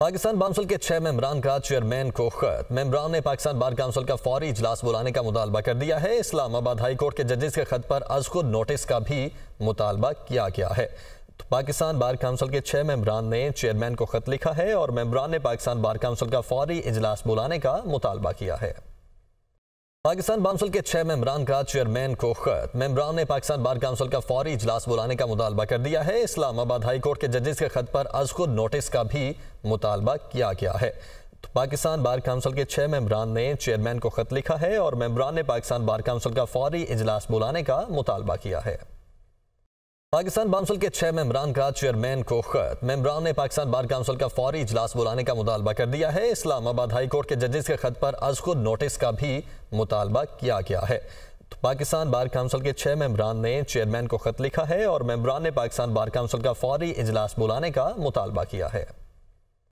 Pakistan council के छह मेम्बरान का चेयरमैन को खत मेम्बरान ने पाकिस्तान बार काउंसिल का फौरी इजलास बुलाने का मुतालबा कर दिया है इस्लामाबाद हाई कोर्ट के जजेस के खत पर अज खुद नोटिस का भी मुतालबा किया गया है तो पाकिस्तान बार काउंसिल के छह मेम्बरान ने चेयरमैन को खत लिखा है और मेम्बरान ने पाकिस्तान बार काउंसिल का फौरी इजलास बुलाने का मुतालबा किया है पाकिस्तान बाउंसल के छह मेम्बरान का चेयरमैन को खत मेम्बरान ने पाकिस्तान बार काउंसिल का फौरी इजलास बुलाने का मुतालबा कर दिया है इस्लामाबाद हाई कोर्ट के जजेस के खत पर अज खुद नोटिस का भी मुतालबा किया गया है तो पाकिस्तान बार काउंसिल के छह मेम्बरान ने चेयरमैन को खत लिखा है और मेम्बरान ने पाकिस्तान बार काउंसिल का फौरी इजलास बुलाने का मुतालबा किया है पाकिस्तान बाउंसल के छह मम्बरान का चेयरमैन को खत मम्बरान ने पाकिस्तान बार काउंसिल का फौरी इजलास बुलाने का मुतालबा कर दिया है इस्लामाबाद हाई कोर्ट के जजेस के खत पर अज खुद नोटिस का भी मुतालबा किया गया है तो पाकिस्तान बार काउंसिल के छह मेम्बरान ने चेयरमैन को खत लिखा है और मम्बरान ने पाकिस्तान बार काउंसिल का फौरी इजलास बुलाने का मुतालबा किया है